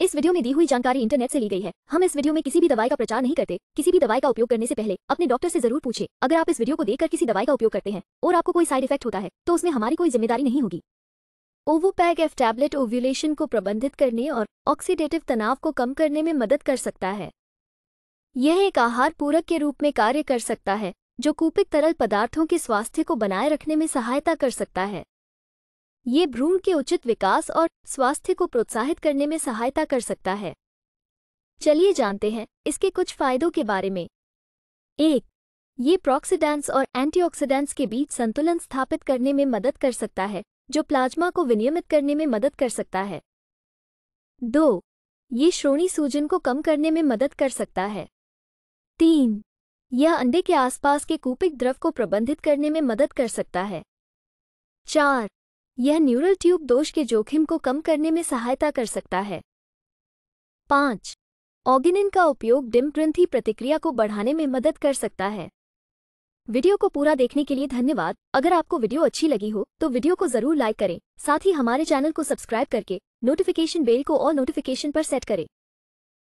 इस वीडियो में दी हुई जानकारी इंटरनेट से ली गई है हम इस वीडियो में किसी भी दवाई का प्रचार नहीं करते किसी भी दवाई का उपयोग करने से पहले अपने डॉक्टर से जरूर पूछे अगर आप इस वीडियो को देखकर किसी दवाई का उपयोग करते हैं और आपको कोई साइड इफेक्ट होता है तो उसमें हमारी कोई जिम्मेदारी नहीं होगी ओवोपैग एफ टैबलेट ओव्यूलेशन को प्रबंधित करने और ऑक्सीडेटिव तनाव को कम करने में मदद कर सकता है यह एक आहार पूरक के रूप में कार्य कर सकता है जो कूपिक तरल पदार्थों के स्वास्थ्य को बनाए रखने में सहायता कर सकता है ये भ्रूण के उचित विकास और स्वास्थ्य को प्रोत्साहित करने में सहायता कर सकता है चलिए जानते हैं इसके कुछ फायदों के बारे में एक ये प्रॉक्सीडेंट्स और एंटीऑक्सीडेंट्स के बीच संतुलन स्थापित करने में मदद कर सकता है जो प्लाज्मा को विनियमित करने में मदद कर सकता है दो ये श्रोणी सूजन को कम करने में मदद कर सकता है तीन यह अंडे के आसपास के कूपिक द्रव को प्रबंधित करने में मदद कर सकता है चार यह न्यूरल ट्यूब दोष के जोखिम को कम करने में सहायता कर सकता है पाँच ऑगिनिन का उपयोग डिम ग्रंथि प्रतिक्रिया को बढ़ाने में मदद कर सकता है वीडियो को पूरा देखने के लिए धन्यवाद अगर आपको वीडियो अच्छी लगी हो तो वीडियो को जरूर लाइक करें साथ ही हमारे चैनल को सब्सक्राइब करके नोटिफिकेशन बेल को और नोटिफिकेशन पर सेट करें